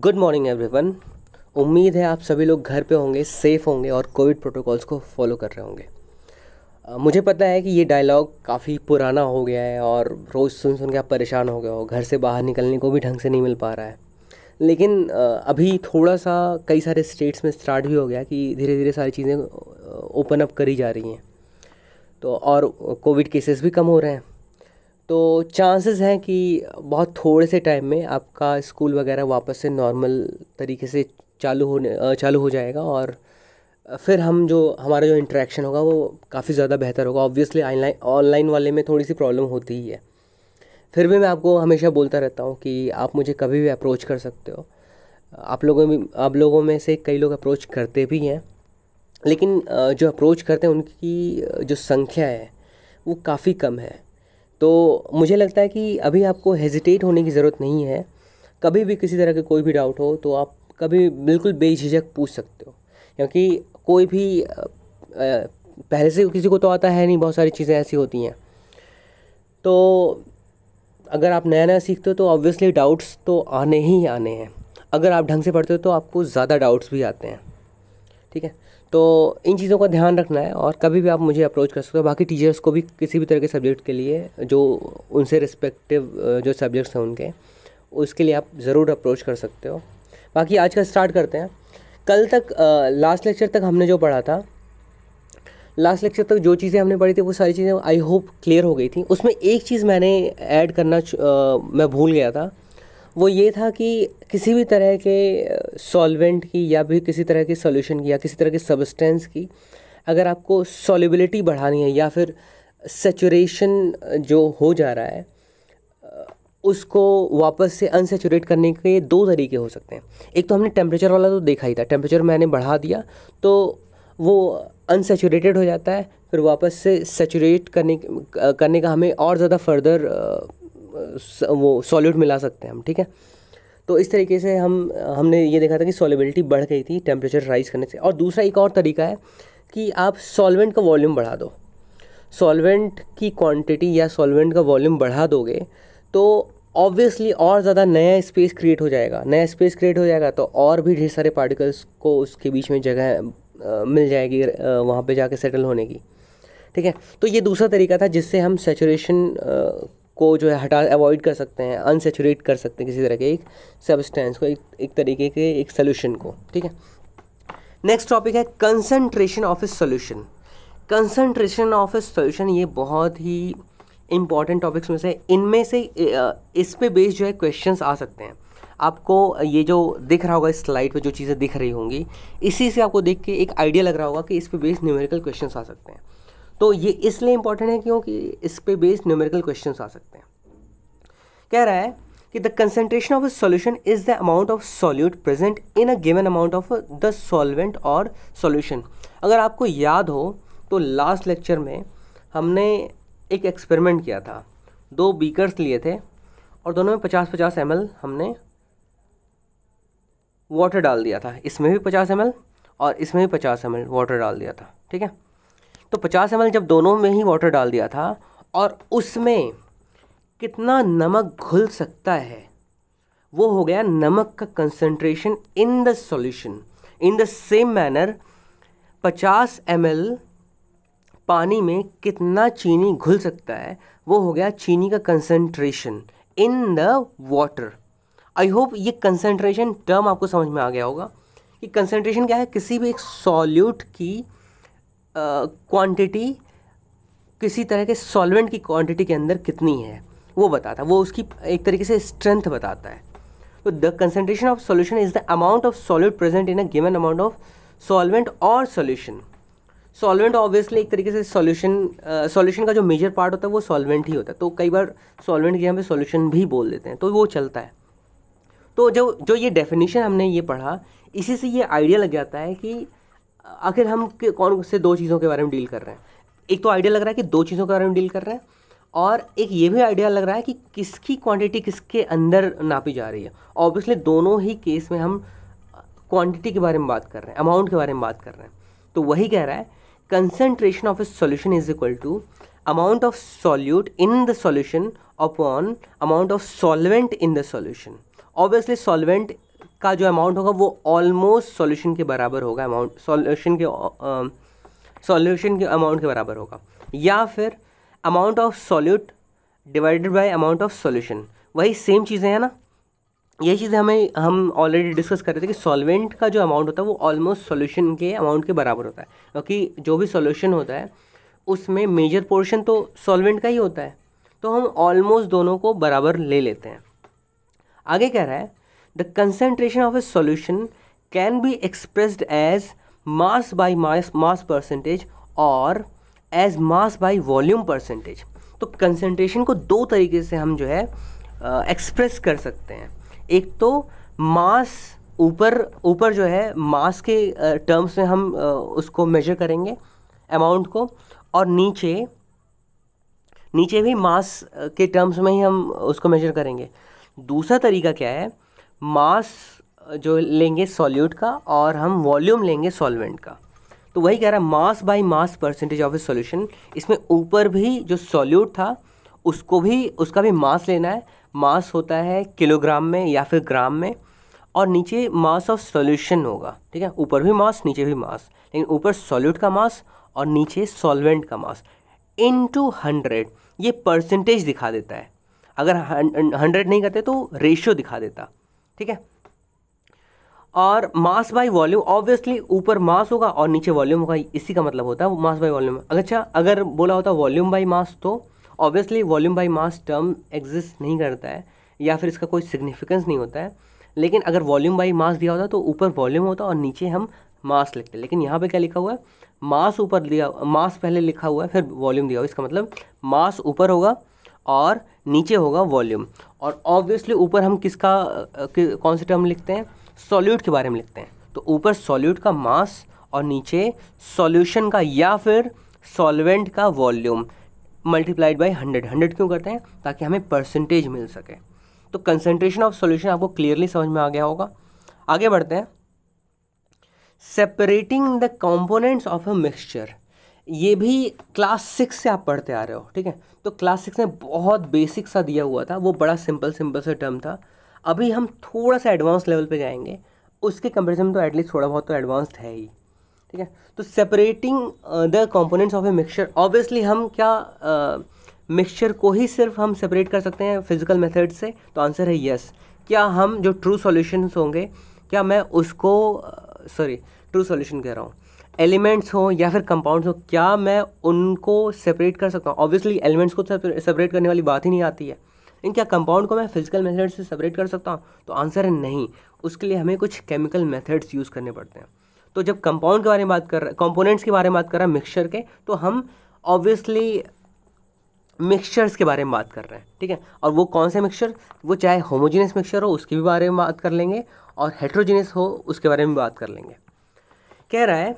good morning everyone उम्मीद है आप सभी लोग घर पे होंगे सेफ़ होंगे और कोविड प्रोटोकॉल्स को फॉलो कर रहे होंगे मुझे पता है कि ये डायलॉग काफ़ी पुराना हो गया है और रोज़ सुन सुन के आप परेशान हो गए हो घर से बाहर निकलने को भी ढंग से नहीं मिल पा रहा है लेकिन अभी थोड़ा सा कई सारे स्टेट्स में स्टार्ट भी हो गया कि धीरे धीरे सारी चीज़ें ओपन अप करी जा रही हैं तो और कोविड केसेस भी कम हो रहे हैं तो चांसेस हैं कि बहुत थोड़े से टाइम में आपका स्कूल वगैरह वापस से नॉर्मल तरीके से चालू होने चालू हो जाएगा और फिर हम जो हमारा जो इंटरेक्शन होगा वो काफ़ी ज़्यादा बेहतर होगा ऑब्वियसली ऑनलाइन ऑनलाइन वाले में थोड़ी सी प्रॉब्लम होती ही है फिर भी मैं आपको हमेशा बोलता रहता हूँ कि आप मुझे कभी भी अप्रोच कर सकते हो आप लोगों में आप लोगों में से कई लोग अप्रोच करते भी हैं लेकिन जो अप्रोच करते हैं उनकी जो संख्या है वो काफ़ी कम है तो मुझे लगता है कि अभी आपको हेजिटेट होने की ज़रूरत नहीं है कभी भी किसी तरह के कोई भी डाउट हो तो आप कभी बिल्कुल बेझिझक पूछ सकते हो क्योंकि कोई भी पहले से किसी को तो आता है नहीं बहुत सारी चीज़ें ऐसी होती हैं तो अगर आप नया नया सीखते हो तो ऑब्वियसली डाउट्स तो आने ही आने हैं अगर आप ढंग से पढ़ते हो तो आपको ज़्यादा डाउट्स भी आते हैं ठीक है तो इन चीज़ों का ध्यान रखना है और कभी भी आप मुझे अप्रोच कर सकते हो बाकी टीचर्स को भी किसी भी तरह के सब्जेक्ट के लिए जो उनसे रिस्पेक्टिव जो सब्जेक्ट्स हैं उनके उसके लिए आप ज़रूर अप्रोच कर सकते हो बाकी आज का स्टार्ट करते हैं कल तक लास्ट लेक्चर तक हमने जो पढ़ा था लास्ट लेक्चर तक जो चीज़ें हमने पढ़ी थी वो सारी चीज़ें आई होप क्लियर हो गई थी उसमें एक चीज़ मैंने ऐड करना आ, मैं भूल गया था वो ये था कि किसी भी तरह के सॉल्वेंट की या भी किसी तरह के सॉल्यूशन की या किसी तरह के सब्सटेंस की अगर आपको सॉल्युबिलिटी बढ़ानी है या फिर सेचुरेशन जो हो जा रहा है उसको वापस से अनसेचुरेट करने के दो तरीके हो सकते हैं एक तो हमने टेम्परेचर वाला तो देखा ही था टेम्परेचर मैंने बढ़ा दिया तो वो अनसेचुरेटेड हो जाता है फिर वापस से सेचुरेट करने करने का हमें और ज़्यादा फर्दर वो सॉल्यूट मिला सकते हैं हम ठीक है तो इस तरीके से हम हमने ये देखा था कि सॉलिबिलिटी बढ़ गई थी टेम्परेचर राइज करने से और दूसरा एक और तरीका है कि आप सॉल्वेंट का वॉल्यूम बढ़ा दो सॉल्वेंट की क्वांटिटी या सॉल्वेंट का वॉल्यूम बढ़ा दोगे तो ऑब्वियसली और ज़्यादा नया स्पेस क्रिएट हो जाएगा नया स्पेस क्रिएट हो जाएगा तो और भी ढेर सारे पार्टिकल्स को उसके बीच में जगह मिल जाएगी वहाँ पे जाके सेटल होने की ठीक है तो ये दूसरा तरीका था जिससे हम सेचुरेशन को जो है हटा अवॉइड कर सकते हैं अनसेचुरेट कर सकते हैं किसी तरह के एक सब्सटेंस को एक, एक तरीके के एक सोल्यूशन को ठीक है नेक्स्ट टॉपिक है concentration of a solution concentration of a solution ये बहुत ही इम्पॉर्टेंट टॉपिक्स में से इनमें से इस पे बेस्ड जो है क्वेश्चंस आ सकते हैं आपको ये जो दिख रहा होगा इस स्लाइड पे जो चीज़ें दिख रही होंगी इसी से आपको देख के एक आइडिया लग रहा होगा कि इस पे बेस्ड न्यूमेरिकल क्वेश्चंस आ सकते हैं तो ये इसलिए इंपॉर्टेंट है क्योंकि इस पे बेस्ड न्यूमेरिकल क्वेश्चन आ सकते हैं कह रहा है कि the concentration of a solution is the amount of solute present in a given amount of the solvent और सॉल्यूशन अगर आपको याद हो तो लास्ट लेक्चर में हमने एक एक्सपेरिमेंट किया था दो बीकर्स लिए थे और दोनों में पचास पचास एम हमने वाटर डाल दिया था इसमें भी पचास एम और इसमें भी पचास एम वाटर डाल दिया था ठीक है तो पचास एम जब दोनों में ही वाटर डाल दिया था और उसमें कितना नमक घुल सकता है वो हो गया नमक का concentration in the solution in the same manner 50 M पानी में कितना चीनी घुल सकता है वो हो गया चीनी का concentration in the water I hope ये कंसनट्रेशन टर्म आपको समझ में आ गया होगा कि कंसनट्रेशन क्या है किसी भी एक सॉल्यूट की क्वांटिटी किसी तरह के सॉल्वेंट की क्वांटिटी के अंदर कितनी है वो बताता है वो उसकी एक तरीके से स्ट्रेंथ बताता है तो the concentration of solution is the amount of solid present in a given amount of solvent और सॉल्यूशन सॉल्वेंट ऑब्वियसली एक तरीके से सॉल्यूशन सॉल्यूशन का जो मेजर पार्ट होता है वो सॉल्वेंट ही होता है तो कई बार सॉल्वेंट के हमें सॉल्यूशन भी बोल देते हैं तो वो चलता है तो जो जो ये डेफिनेशन हमने ये पढ़ा इसी से ये आइडिया लग जाता है कि आखिर हम कौन से दो चीज़ों के बारे में डील कर रहे हैं एक तो आइडिया लग रहा है कि दो चीज़ों के बारे में डील कर रहे हैं और एक ये भी आइडिया लग रहा है कि किसकी क्वांटिटी किसके अंदर नापी जा रही है ऑब्वियसली दोनों ही केस में हम क्वांटिटी के बारे में बात कर रहे हैं अमाउंट के बारे में बात कर रहे हैं तो वही कह रहा है concentration of a solution is equal to amount of solute in the solution upon amount of solvent in the solution obviously solvent का जो अमाउंट होगा वो ऑलमोस्ट सॉल्यूशन के बराबर होगा अमाउंट सॉल्यूशन के सॉल्यूशन के अमाउंट के बराबर होगा या फिर amount of solute divided by amount of solution वही सेम चीज़ें हैं ना यही चीज़ें हमें हम ऑलरेडी डिस्कस कर रहे थे कि सॉल्वेंट का जो अमाउंट होता है वो ऑलमोस्ट सॉल्यूशन के अमाउंट के बराबर होता है क्योंकि जो भी सॉल्यूशन होता है उसमें मेजर पोर्शन तो सॉल्वेंट का ही होता है तो हम ऑलमोस्ट दोनों को बराबर ले लेते हैं आगे कह रहा है the concentration of a solution can be expressed as mass by mass mass percentage और as mass by volume percentage तो कंसेंट्रेशन को दो तरीके से हम जो है एक्सप्रेस कर सकते हैं एक तो मास ऊपर ऊपर जो है मास के टर्म्स में हम उसको मेजर करेंगे अमाउंट को और नीचे नीचे भी मास के टर्म्स में ही हम उसको मेजर करेंगे दूसरा तरीका क्या है मास जो लेंगे सॉल्यूट का और हम वॉल्यूम लेंगे सॉल्वेंट का तो वही कह रहा है mass by mass percentage of a solution इसमें ऊपर भी जो सॉल्यूट था उसको भी उसका भी मास लेना है मास होता है किलोग्राम में या फिर ग्राम में और नीचे मास ऑफ सॉल्यूशन होगा ठीक है ऊपर भी मास नीचे भी मास लेकिन ऊपर सॉल्यूट का मास और नीचे सॉल्वेंट का मास इन टू हंड्रेड ये परसेंटेज दिखा देता है अगर हंड्रेड नहीं करते तो रेशियो दिखा देता ठीक है और मास बाय वॉल्यूम ऑब्वियसली ऊपर मास होगा और नीचे वॉल्यूम होगा इसी का मतलब होता है मास बाय वॉल्यूम अच्छा अगर बोला होता वॉल्यूम बाय मास तो obviously volume by mass term exist नहीं करता है या फिर इसका कोई सिग्निफिकेंस नहीं होता है लेकिन अगर वॉल्यूम बाई मास दिया होता तो ऊपर वॉल्यूम होता और नीचे हम मास लिखते लेकिन यहाँ पे क्या लिखा हुआ है मास ऊपर दिया मास पहले लिखा हुआ है फिर वॉल्यूम दिया हुआ इसका मतलब मास ऊपर होगा और नीचे होगा वॉल्यूम और ऑब्वियसली ऊपर हम किसका कौन से टर्म लिखते हैं सॉल्यूट के बारे में लिखते हैं तो ऊपर सॉल्यूट का मास और नीचे सॉल्यूशन का या फिर सॉल्वेंट का volume multiplied by hundred hundred क्यों करते हैं ताकि हमें परसेंटेज मिल सके तो कंसेंट्रेशन ऑफ सॉल्यूशन आपको क्लियरली समझ में आ गया होगा आगे बढ़ते हैं separating the components of a mixture ये भी क्लास सिक्स से आप पढ़ते आ रहे हो ठीक है तो क्लास सिक्स में बहुत बेसिक सा दिया हुआ था वो बड़ा सिंपल सिंपल सा टर्म था अभी हम थोड़ा सा एडवांस लेवल पे जाएंगे उसके कंपेरिजन में तो एटलीस्ट थोड़ा बहुत तो एडवांस्ड है ही ठीक है तो separating the components of a mixture obviously हम क्या मिक्सचर uh, को ही सिर्फ हम सेपरेट कर सकते हैं फिजिकल मेथड से तो आंसर है येस क्या हम जो ट्रू सॉल्यूशंस होंगे क्या मैं उसको सॉरी ट्रू सॉल्यूशन कह रहा हूँ एलिमेंट्स हो या फिर कंपाउंड्स हो क्या मैं उनको सेपरेट कर सकता हूँ ऑब्वियसली एलिमेंट्स को सेपरेट करने वाली बात ही नहीं आती है इन क्या कंपाउंड को मैं फिजिकल मेथड से सेपरेट कर सकता हूँ तो आंसर है नहीं उसके लिए हमें कुछ केमिकल मेथड्स यूज़ करने पड़ते हैं तो जब कंपाउंड के बारे में बात कर रहे कंपोनेंट्स के बारे में बात कर रहा है मिक्सचर के तो हम ऑब्वियसली मिक्सचर्स के बारे में बात कर रहे हैं ठीक है और वो कौन से मिक्सचर वो चाहे होमोजीनियस मिक्सचर हो उसके भी बारे में बात कर लेंगे और हेट्रोजीनियस हो उसके बारे में बात कर लेंगे कह रहा है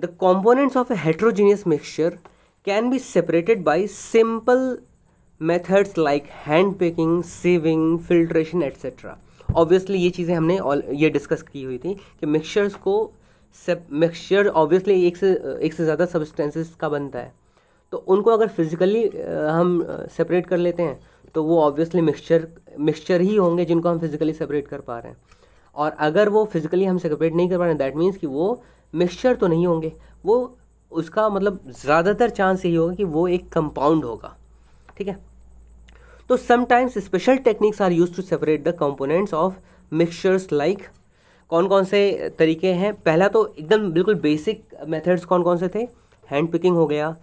the components of a heterogeneous mixture can be separated by simple methods like hand picking sieving filtration etcetera obviously ये चीज़ें हमने ये डिस्कस की हुई थी कि मिक्सचर्स को सब मिक्सचर ऑब्वियसली एक से एक से ज़्यादा सब्सटेंसेस का बनता है तो उनको अगर फिजिकली हम सेपरेट कर लेते हैं तो वो ऑब्वियसली मिक्सचर मिक्सचर ही होंगे जिनको हम फिजिकली सेपरेट कर पा रहे हैं और अगर वो फिजिकली हम सेपरेट नहीं कर पा रहे हैं दैट मीन्स कि वो मिक्सचर तो नहीं होंगे वो उसका मतलब ज़्यादातर चांस यही होगा कि वो एक कंपाउंड होगा ठीक है तो sometimes special techniques are use to separate the components of mixtures like कौन कौन से तरीके हैं पहला तो एकदम बिल्कुल बेसिक मेथड्स कौन कौन से थे हैंड पिकिंग हो गया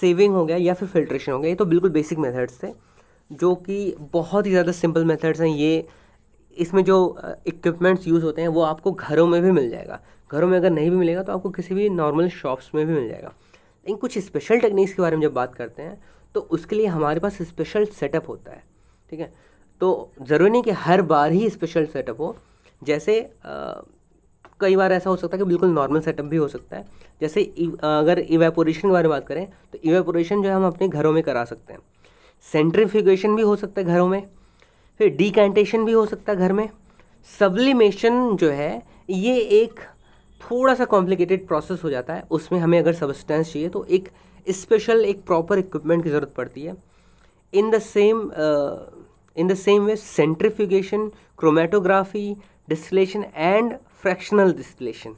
सेविंग हो गया या फिर फिल्ट्रेशन हो गया ये तो बिल्कुल बेसिक मेथड्स थे जो कि बहुत ही ज़्यादा सिंपल मेथड्स हैं ये इसमें जो इक्विपमेंट्स uh, यूज़ होते हैं वो आपको घरों में भी मिल जाएगा घरों में अगर नहीं भी मिलेगा तो आपको किसी भी नॉर्मल शॉप्स में भी मिल जाएगा लेकिन कुछ स्पेशल टेक्निक्स के बारे में जब बात करते हैं तो उसके लिए हमारे पास स्पेशल सेटअप होता है ठीक है तो ज़रूरी नहीं कि हर बार ही स्पेशल सेटअप हो जैसे आ, कई बार ऐसा हो सकता है कि बिल्कुल नॉर्मल सेटअप भी हो सकता है जैसे इव, अगर इवेपोरेशन के बारे में बात करें तो इवेपोरेशन जो है हम अपने घरों में करा सकते हैं सेंट्रीफिकेशन भी हो सकता है घरों में फिर डिकेंटेशन भी हो सकता है घर में सब्लिमेशन जो है ये एक थोड़ा सा कॉम्प्लिकेटेड प्रोसेस हो जाता है उसमें हमें अगर सब्सटेंस चाहिए तो एक स्पेशल एक प्रॉपर इक्विपमेंट की ज़रूरत पड़ती है in the same in the same way centrifugation chromatography distillation and fractional distillation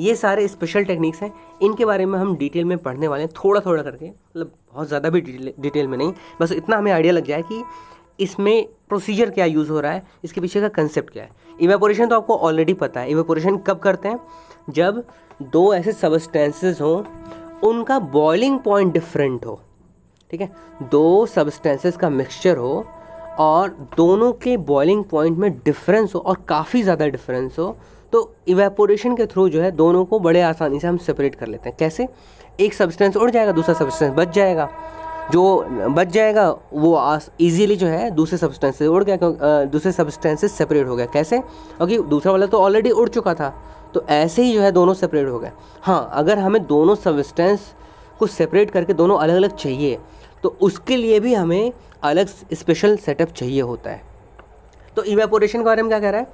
ये सारे स्पेशल टेक्निक्स हैं इनके बारे में हम डिटेल में पढ़ने वाले हैं थोड़ा थोड़ा करके मतलब बहुत ज़्यादा भी डिटेल में नहीं बस इतना हमें आइडिया लग जाए कि इसमें प्रोसीजर क्या यूज़ हो रहा है इसके पीछे का कंसेप्ट क्या है इवेपोरेशन तो आपको ऑलरेडी पता है इवेपोरेशन कब करते हैं जब दो ऐसे सबस्टेंसेज हों उनका बॉइलिंग पॉइंट डिफरेंट हो ठीक है दो सब्सटेंसेस का मिक्सचर हो और दोनों के बॉइलिंग पॉइंट में डिफरेंस हो और काफ़ी ज़्यादा डिफरेंस हो तो इवेपोरेशन के थ्रू जो है दोनों को बड़े आसानी से हम सेपरेट कर लेते हैं कैसे एक सब्सटेंस उड़ जाएगा दूसरा सब्सटेंस बच जाएगा जो बच जाएगा वो ईजिली जो है दूसरे सब्सटेंस से उड़ गया दूसरे सब्सटेंस से सेपरेट हो गया कैसे क्योंकि दूसरा वाला तो ऑलरेडी उड़ चुका था तो ऐसे ही जो है दोनों सेपरेट हो गए हाँ अगर हमें दोनों सब्सटेंस को सेपरेट करके दोनों अलग अलग चाहिए तो उसके लिए भी हमें अलग स्पेशल सेटअप चाहिए होता है तो इवेपोरेशन के बारे में क्या कह रहा है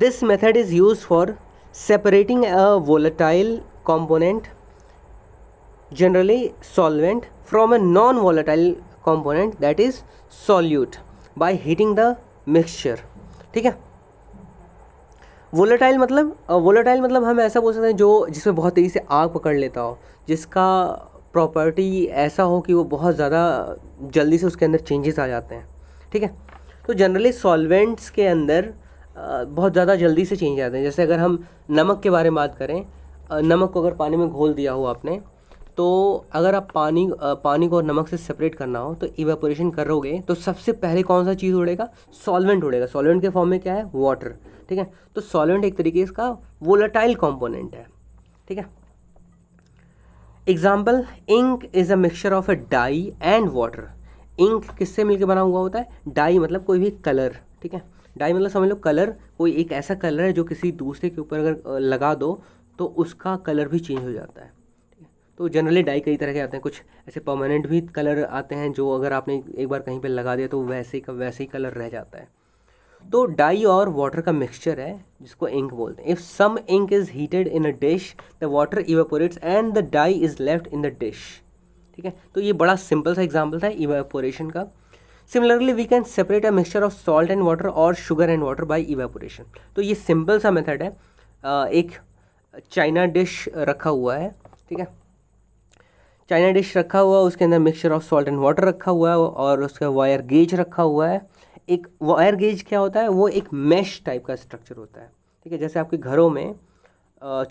this method is use for separating a volatile component generally solvent from a non-volatile component that is solute by heating the mixture ठीक है वोलेटाइल मतलब वोलेटाइल मतलब हम ऐसा बोल सकते हैं जो जिसमें बहुत तेज़ी से आग पकड़ लेता हो जिसका प्रॉपर्टी ऐसा हो कि वो बहुत ज़्यादा जल्दी से उसके अंदर चेंजेस आ जाते हैं ठीक है तो जनरली सॉल्वेंट्स के अंदर बहुत ज़्यादा जल्दी से चेंज आते हैं जैसे अगर हम नमक के बारे में बात करें नमक को अगर पानी में घोल दिया हो आपने तो अगर आप पानी पानी को और नमक से सेपरेट करना हो तो इवेपोरेशन करोगे तो सबसे पहले कौन सा चीज़ उड़ेगा सॉल्वेंट उड़ेगा सॉल्वेंट के फॉर्म में क्या है वाटर ठीक है तो सॉल्वेंट एक तरीके इसका वोलाटाइल कॉम्पोनेंट है ठीक है example ink is a mixture of a dye and water ink किससे मिलकर बना हुआ होता है डाई मतलब कोई भी कलर ठीक है डाई मतलब समझ लो कलर कोई एक ऐसा कलर है जो किसी दूसरे के ऊपर अगर लगा दो तो उसका कलर भी चेंज हो जाता है तो जनरली डाई कई तरह के आते हैं कुछ ऐसे परमानेंट भी कलर आते हैं जो अगर आपने एक बार कहीं पे लगा दिया तो वैसे का वैसे ही कलर रह जाता है तो डाई और वाटर का मिक्सचर है जिसको इंक बोलते हैं if some ink is heated in a dish the water evaporates and the dye is left in the dish ठीक है तो ये बड़ा सिंपल सा एग्जाम्पल था इवेपोरेशन का similarly we can separate a mixture of salt and water और sugar and water by evaporation तो ये सिंपल सा मेथड है एक चाइना डिश रखा हुआ है ठीक है चाइना डिश रखा हुआ है उसके अंदर mixture of salt and water रखा हुआ है और उसका वायर गेज रखा हुआ है एक वायर गेज क्या होता है वो एक मैश टाइप का स्ट्रक्चर होता है ठीक है जैसे आपके घरों में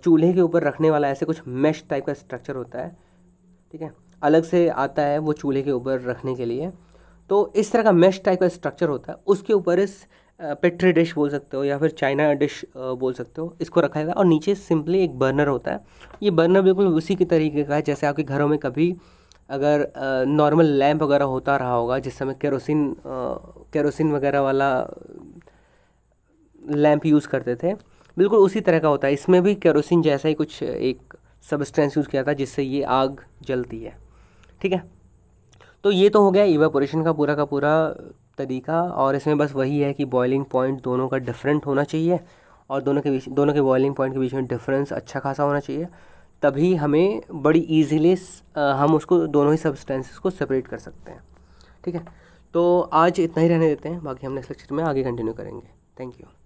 चूल्हे के ऊपर रखने वाला ऐसे कुछ मैश टाइप का स्ट्रक्चर होता है ठीक है अलग से आता है वो चूल्हे के ऊपर रखने के लिए तो इस तरह का मैश टाइप का स्ट्रक्चर होता है उसके ऊपर इस पेट्री डिश बोल सकते हो या फिर चाइना डिश बोल सकते हो इसको रखा जाता है और नीचे सिंपली एक बर्नर होता है ये बर्नर बिल्कुल उसी के तरीके का है जैसे आपके घरों में कभी अगर नॉर्मल लैम्प वगैरह होता रहा होगा जिस समय केरोसिन केरोसिन वगैरह वाला लैम्प यूज़ करते थे बिल्कुल उसी तरह का होता है इसमें भी केरोसिन जैसा ही कुछ एक सब्सटेंस यूज़ किया था जिससे ये आग जलती है ठीक है तो ये तो हो गया इवेपोरेशन का पूरा का पूरा तरीका और इसमें बस वही है कि बॉइलिंग पॉइंट दोनों का डिफरेंट होना चाहिए और दोनों के बीच दोनों के बॉइलिंग पॉइंट के बीच में डिफरेंस अच्छा खासा होना चाहिए तभी हमें बड़ी ईजीली हम उसको दोनों ही सब्सटेंसेस को सेपरेट कर सकते हैं ठीक है तो आज इतना ही रहने देते हैं बाकी हम नेक्स्ट लेक्चर में आगे कंटिन्यू करेंगे थैंक यू